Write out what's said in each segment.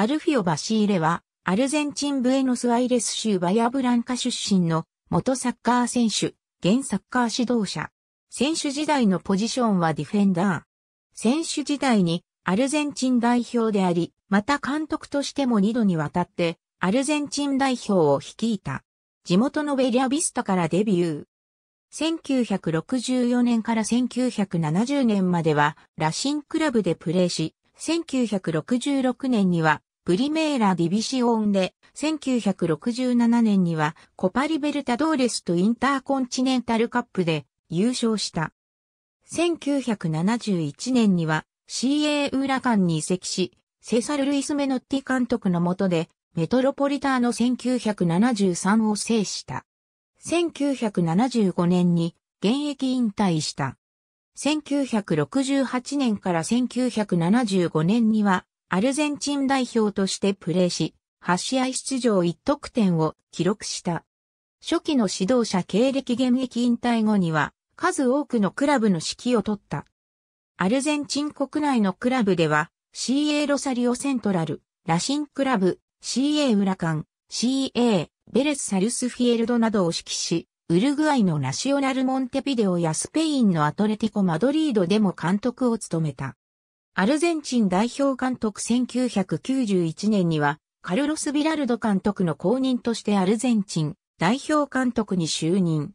アルフィオ・バシーレは、アルゼンチンブエノスアイレス州バヤブランカ出身の元サッカー選手、現サッカー指導者。選手時代のポジションはディフェンダー。選手時代にアルゼンチン代表であり、また監督としても2度にわたってアルゼンチン代表を率いた。地元のベリアビスタからデビュー。1964年から1970年までは、ラシンクラブでプレーし、1966年にはプリメーラ・ディビシオンで、1967年にはコパリベルタドーレスとインターコンチネンタルカップで優勝した。1971年には CA ウーラカンに移籍し、セサル・ルイス・メノッティ監督の下で、メトロポリターの1973を制した。1975年に現役引退した。1968年から1975年にはアルゼンチン代表としてプレーし、8試合出場1得点を記録した。初期の指導者経歴現役引退後には、数多くのクラブの指揮を取った。アルゼンチン国内のクラブでは、CA ロサリオセントラル、ラシンクラブ、CA ウラカン、CA ベレスサルスフィエルドなどを指揮し、ウルグアイのナショナルモンテビデオやスペインのアトレティコ・マドリードでも監督を務めた。アルゼンチン代表監督1991年には、カルロス・ビラルド監督の後任としてアルゼンチン代表監督に就任。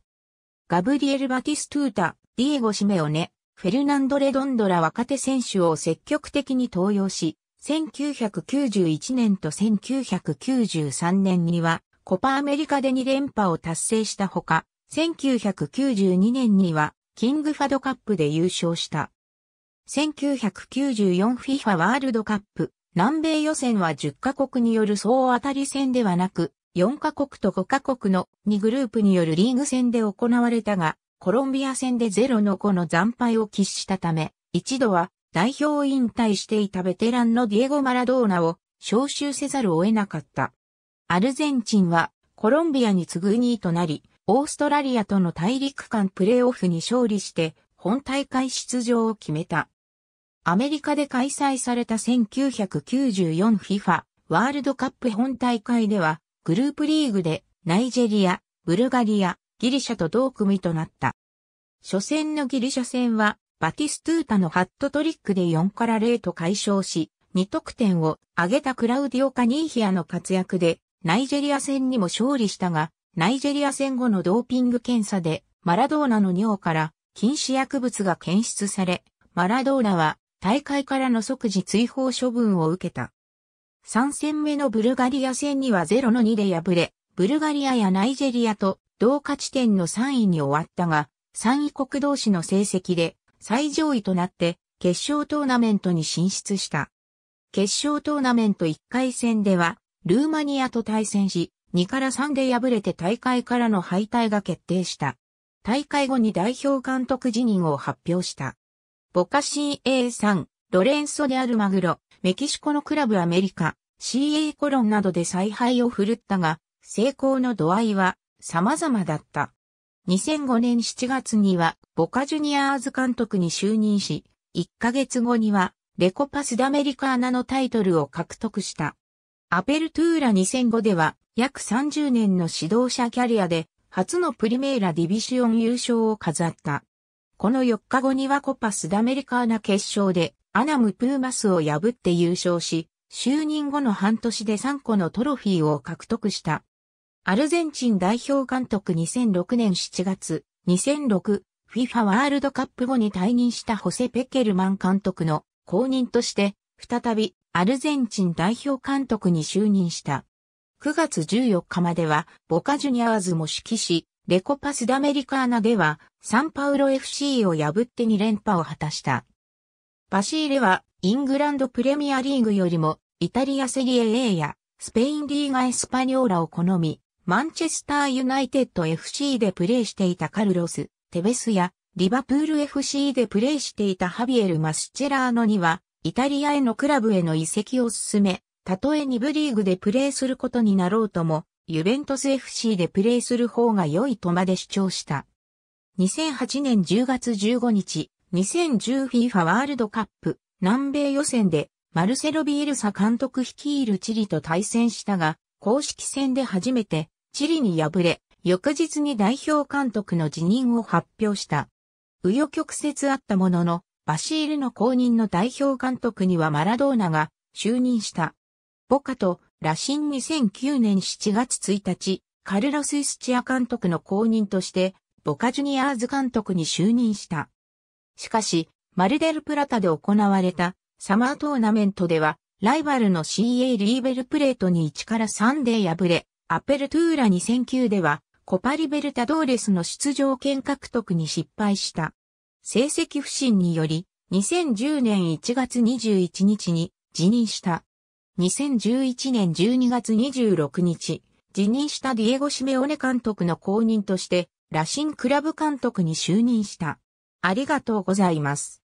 ガブリエル・バティストゥータ、ディエゴ・シメオネ、フェルナンド・レドンドラ若手選手を積極的に登用し、1991年と1993年にはコパアメリカで2連覇を達成したほか、1992年にはキングファドカップで優勝した。1994 FIFA ワールドカップ、南米予選は10カ国による総当たり戦ではなく、4カ国と5カ国の2グループによるリーグ戦で行われたが、コロンビア戦で0の5の惨敗を喫したため、一度は代表引退していたベテランのディエゴ・マラドーナを招集せざるを得なかった。アルゼンチンはコロンビアに次ぐ2位となり、オーストラリアとの大陸間プレーオフに勝利して本大会出場を決めた。アメリカで開催された 1994FIFA ワールドカップ本大会では、グループリーグでナイジェリア、ブルガリア、ギリシャと同組となった。初戦のギリシャ戦は、バティストゥータのハットトリックで4から0と解消し、2得点を挙げたクラウディオ・カニーヒアの活躍で、ナイジェリア戦にも勝利したが、ナイジェリア戦後のドーピング検査で、マラドーナの尿から禁止薬物が検出され、マラドーナは大会からの即時追放処分を受けた。3戦目のブルガリア戦には0の2で敗れ、ブルガリアやナイジェリアと同価値点の3位に終わったが、3位国同士の成績で最上位となって決勝トーナメントに進出した。決勝トーナメント1回戦では、ルーマニアと対戦し、2から3で敗れて大会からの敗退が決定した。大会後に代表監督辞任を発表した。ボカ CA3、ロレンソであるマグロ、メキシコのクラブアメリカ、CA コロンなどで采配を振るったが、成功の度合いは様々だった。2005年7月には、ボカジュニアーズ監督に就任し、1ヶ月後には、レコパスダメリカーナのタイトルを獲得した。アペルトゥーラ2005では、約30年の指導者キャリアで、初のプリメーラディビシオン優勝を飾った。この4日後にはコパスダメリカーナ決勝でアナム・プーマスを破って優勝し、就任後の半年で3個のトロフィーを獲得した。アルゼンチン代表監督2006年7月、2006、FIFA ワールドカップ後に退任したホセ・ペケルマン監督の後任として、再びアルゼンチン代表監督に就任した。9月14日まではボカジュニアーズも指揮し、レコパスダメリカーナでは、サンパウロ FC を破って2連覇を果たした。バシーレは、イングランドプレミアリーグよりも、イタリアセリエ A や、スペインリーガエスパニョーラを好み、マンチェスターユナイテッド FC でプレーしていたカルロス、テベスや、リバプール FC でプレーしていたハビエル・マスチェラーノには、イタリアへのクラブへの移籍を進め、たとえ2部リーグでプレーすることになろうとも、ユベントス FC でプレーする方が良いとまで主張した。2008年10月15日、2010FIFA ワールドカップ南米予選でマルセロ・ビエルサ監督率いるチリと対戦したが、公式戦で初めてチリに敗れ、翌日に代表監督の辞任を発表した。紆余曲折あったものの、バシールの公認の代表監督にはマラドーナが就任した。ボカと羅針2009年7月1日、カルロス・イスチア監督の後任として、ボカジュニアーズ監督に就任した。しかし、マルデルプラタで行われたサマートーナメントでは、ライバルの CA リーベルプレートに1から3で敗れ、アペルトゥーラ2009では、コパリベルタドーレスの出場権獲得に失敗した。成績不振により、2010年1月21日に辞任した。2011年12月26日、辞任したディエゴ・シメオネ監督の後任として、ラシンクラブ監督に就任した。ありがとうございます。